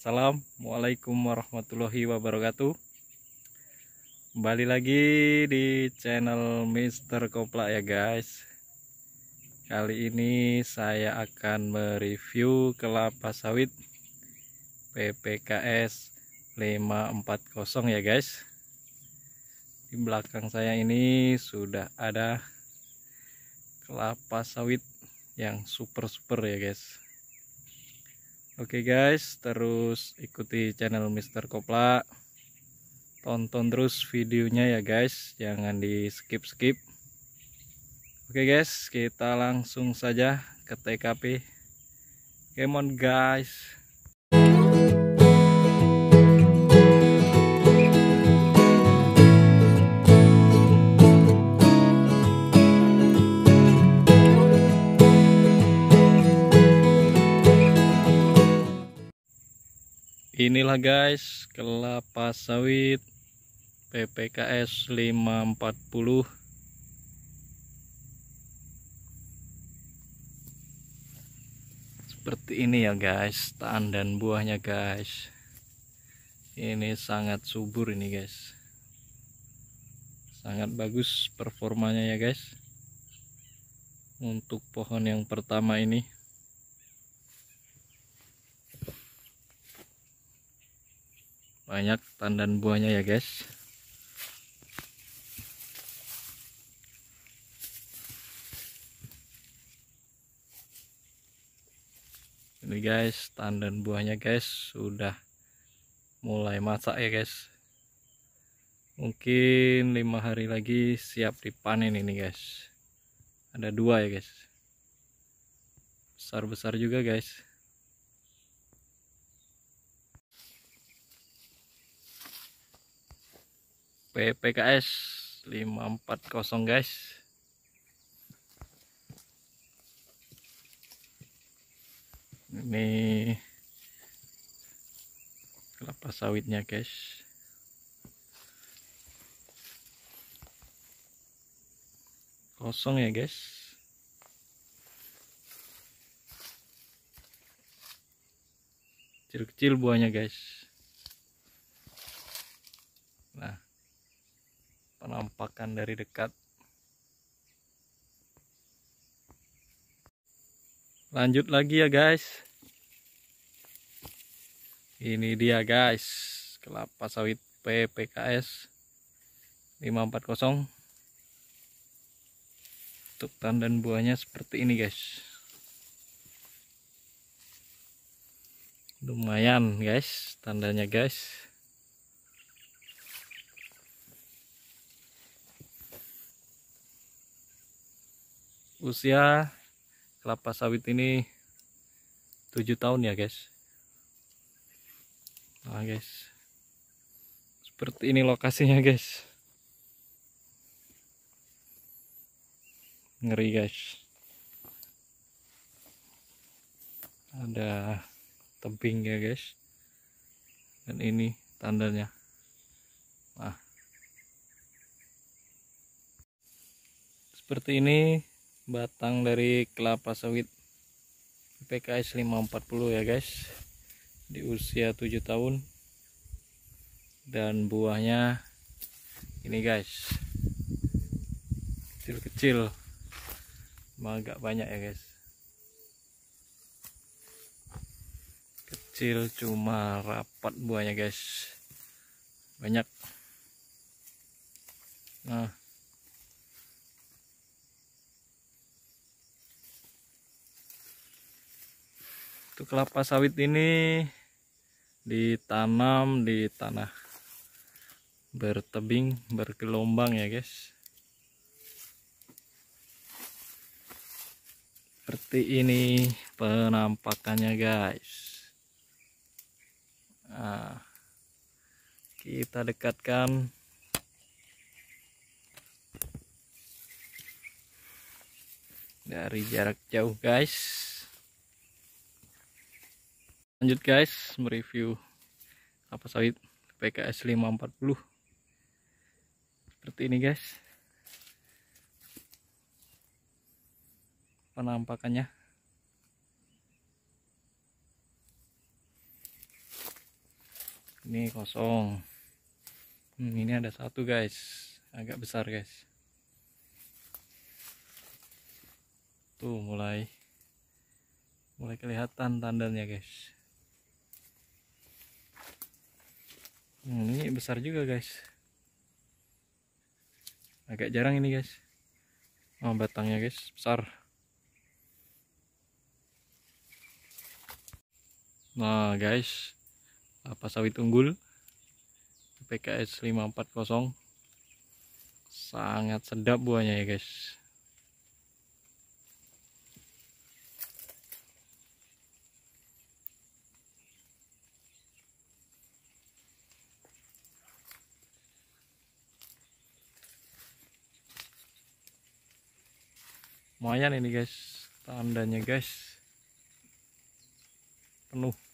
Assalamualaikum warahmatullahi wabarakatuh Kembali lagi di channel Mr. Kopla ya guys Kali ini saya akan mereview kelapa sawit PPKS 540 ya guys Di belakang saya ini sudah ada kelapa sawit yang super-super ya guys Oke guys, terus ikuti channel Mr. Kopla. Tonton terus videonya ya guys, jangan di skip-skip. Oke guys, kita langsung saja ke TKP. Come on guys. inilah guys kelapa sawit PPKS 540 seperti ini ya guys tahan dan buahnya guys ini sangat subur ini guys sangat bagus performanya ya guys untuk pohon yang pertama ini banyak tandan buahnya ya guys ini guys tandan buahnya guys sudah mulai masak ya guys mungkin lima hari lagi siap dipanen ini guys ada dua ya guys besar-besar juga guys PPKS 540 guys ini kelapa sawitnya guys kosong ya guys kecil-kecil buahnya guys penampakan dari dekat lanjut lagi ya guys ini dia guys kelapa sawit PPKS 540 untuk tandan buahnya seperti ini guys lumayan guys tandanya guys usia kelapa sawit ini 7 tahun ya guys nah guys seperti ini lokasinya guys ngeri guys ada tebing ya guys dan ini tandanya nah seperti ini batang dari kelapa sawit PKS 540 ya guys di usia 7 tahun dan buahnya ini guys kecil-kecil agak banyak ya guys kecil cuma rapat buahnya guys banyak nah itu kelapa sawit ini ditanam di tanah bertebing, bergelombang ya guys. Seperti ini penampakannya guys. Nah, kita dekatkan dari jarak jauh guys lanjut guys mereview apa sawit PKS 540 seperti ini guys penampakannya ini kosong hmm, ini ada satu guys agak besar guys tuh mulai mulai kelihatan tandanya guys Hmm, ini besar juga guys. Agak jarang ini guys. Oh batangnya guys besar. Nah guys, apa sawit unggul PKS 540 sangat sedap buahnya ya guys. lumayan ini guys tandanya guys penuh